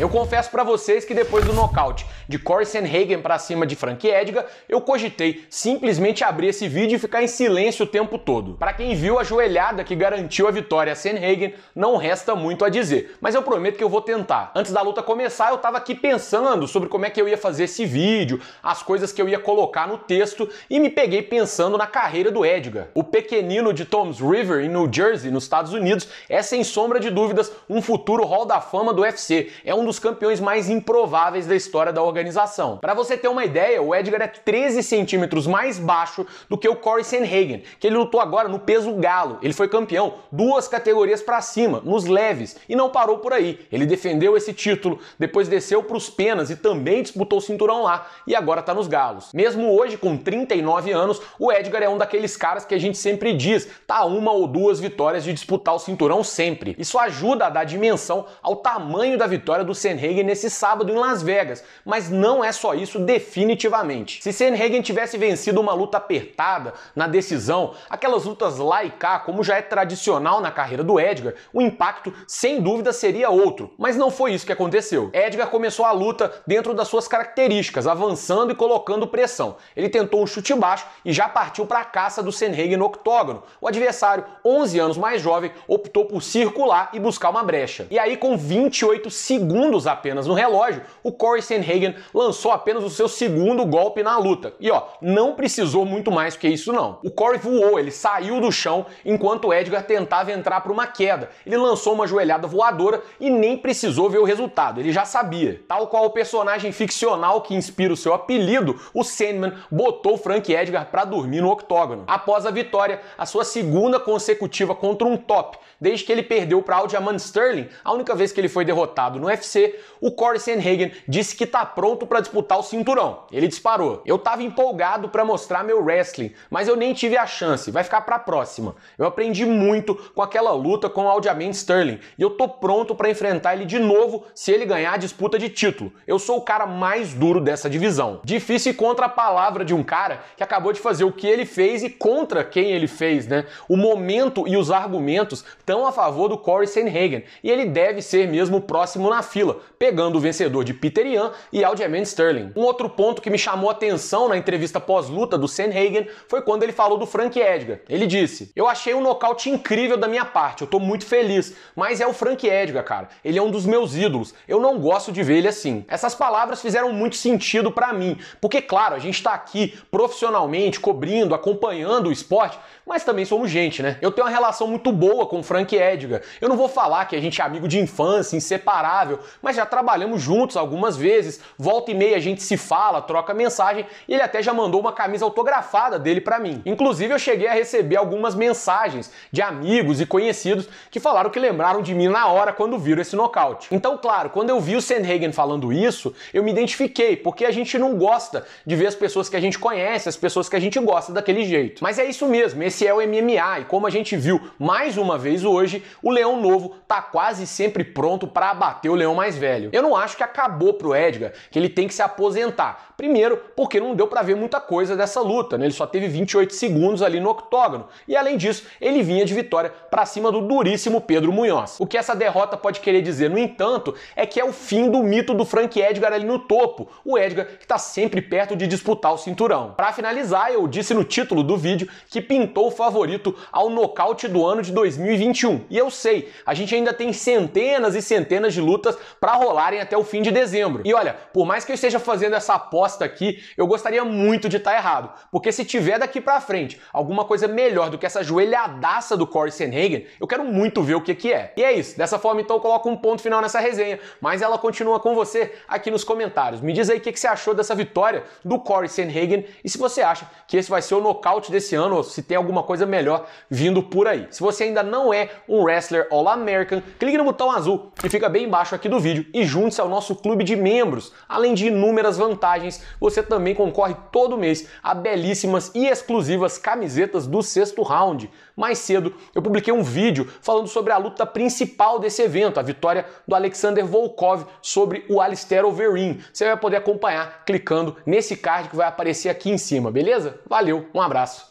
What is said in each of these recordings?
Eu confesso para vocês que depois do nocaute de Corey Hagen para cima de Frank Edgar, eu cogitei simplesmente abrir esse vídeo e ficar em silêncio o tempo todo. Para quem viu a joelhada que garantiu a vitória a Hagen, não resta muito a dizer, mas eu prometo que eu vou tentar. Antes da luta começar, eu tava aqui pensando sobre como é que eu ia fazer esse vídeo, as coisas que eu ia colocar no texto e me peguei pensando na carreira do Edgar. O pequenino de Tom's River em New Jersey, nos Estados Unidos, é sem sombra de dúvidas um futuro Hall da Fama do UFC. É um dos campeões mais improváveis da história da organização. Para você ter uma ideia, o Edgar é 13 centímetros mais baixo do que o Corey Sanhagen, que ele lutou agora no peso galo. Ele foi campeão duas categorias para cima, nos leves, e não parou por aí. Ele defendeu esse título, depois desceu para os penas e também disputou o cinturão lá, e agora está nos galos. Mesmo hoje, com 39 anos, o Edgar é um daqueles caras que a gente sempre diz, tá uma ou duas vitórias de disputar o cinturão sempre. Isso ajuda a dar dimensão ao tamanho da vitória do Senhagen nesse sábado em Las Vegas, mas não é só isso definitivamente. Se Sanhagen tivesse vencido uma luta apertada na decisão, aquelas lutas lá e cá, como já é tradicional na carreira do Edgar, o impacto sem dúvida seria outro, mas não foi isso que aconteceu. Edgar começou a luta dentro das suas características, avançando e colocando pressão. Ele tentou um chute baixo e já partiu para a caça do Sanhagen no octógono. O adversário, 11 anos mais jovem, optou por circular e buscar uma brecha. E aí com 28 segundos segundos apenas no relógio, o Corey Sanhagen lançou apenas o seu segundo golpe na luta. E ó, não precisou muito mais que isso não. O Corey voou, ele saiu do chão enquanto o Edgar tentava entrar para uma queda. Ele lançou uma joelhada voadora e nem precisou ver o resultado, ele já sabia. Tal qual o personagem ficcional que inspira o seu apelido, o Sandman botou Frank Edgar para dormir no octógono. Após a vitória, a sua segunda consecutiva contra um top, desde que ele perdeu para Aljamain Sterling, a única vez que ele foi derrotado no UFC o Corey Sanhagen disse que tá pronto para disputar o cinturão. Ele disparou. Eu tava empolgado para mostrar meu wrestling, mas eu nem tive a chance. Vai ficar para a próxima. Eu aprendi muito com aquela luta com o Aljamain Sterling e eu tô pronto para enfrentar ele de novo se ele ganhar a disputa de título. Eu sou o cara mais duro dessa divisão. Difícil contra a palavra de um cara que acabou de fazer o que ele fez e contra quem ele fez, né? O momento e os argumentos estão a favor do Corey Sanhagen e ele deve ser mesmo próximo na fila pegando o vencedor de Peter Ian e Aljamain Sterling. Um outro ponto que me chamou a atenção na entrevista pós-luta do Hagen foi quando ele falou do Frank Edgar. Ele disse: Eu achei um nocaute incrível da minha parte, eu tô muito feliz, mas é o Frank Edgar, cara. Ele é um dos meus ídolos, eu não gosto de ver ele assim. Essas palavras fizeram muito sentido para mim, porque, claro, a gente tá aqui profissionalmente, cobrindo, acompanhando o esporte, mas também somos gente, né? Eu tenho uma relação muito boa com o Frank Edgar. Eu não vou falar que a gente é amigo de infância, inseparável, mas já trabalhamos juntos algumas vezes. Volta e meia a gente se fala, troca mensagem e ele até já mandou uma camisa autografada dele para mim. Inclusive eu cheguei a receber algumas mensagens de amigos e conhecidos que falaram que lembraram de mim na hora quando viram esse nocaute. Então, claro, quando eu vi o Sandhagen falando isso, eu me identifiquei, porque a gente não gosta de ver as pessoas que a gente conhece, as pessoas que a gente gosta daquele jeito. Mas é isso mesmo, esse é o MMA e como a gente viu mais uma vez hoje, o leão novo tá quase sempre pronto para abater o leão mais velho. Eu não acho que acabou pro Edgar, que ele tem que se aposentar. Primeiro, porque não deu para ver muita coisa dessa luta, né? Ele só teve 28 segundos ali no octógono. E além disso, ele vinha de vitória para cima do duríssimo Pedro Munhoz. O que essa derrota pode querer dizer, no entanto, é que é o fim do mito do Frank Edgar ali no topo. O Edgar que tá sempre perto de disputar o cinturão. Para finalizar, eu disse no título do vídeo que pintou o favorito ao nocaute do ano de 2021. E eu sei, a gente ainda tem centenas e centenas de lutas para rolarem até o fim de dezembro. E olha, por mais que eu esteja fazendo essa aposta aqui, eu gostaria muito de estar tá errado, porque se tiver daqui para frente alguma coisa melhor do que essa joelhadaça do Corey Hagen, eu quero muito ver o que que é. E é isso. Dessa forma, então, eu coloco um ponto final nessa resenha, mas ela continua com você aqui nos comentários. Me diz aí o que, que você achou dessa vitória do Corey Hagen e se você acha que esse vai ser o nocaute desse ano ou se tem alguma coisa melhor vindo por aí. Se você ainda não é um wrestler All-American, clique no botão azul que fica bem embaixo aqui do vídeo e junte-se ao nosso clube de membros. Além de inúmeras vantagens, você também concorre todo mês a belíssimas e exclusivas camisetas do sexto round. Mais cedo, eu publiquei um vídeo falando sobre a luta principal desse evento, a vitória do Alexander Volkov sobre o Alistair Overeem. Você vai poder acompanhar clicando nesse card que vai aparecer aqui em cima, beleza? Valeu, um abraço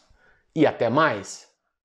e até mais!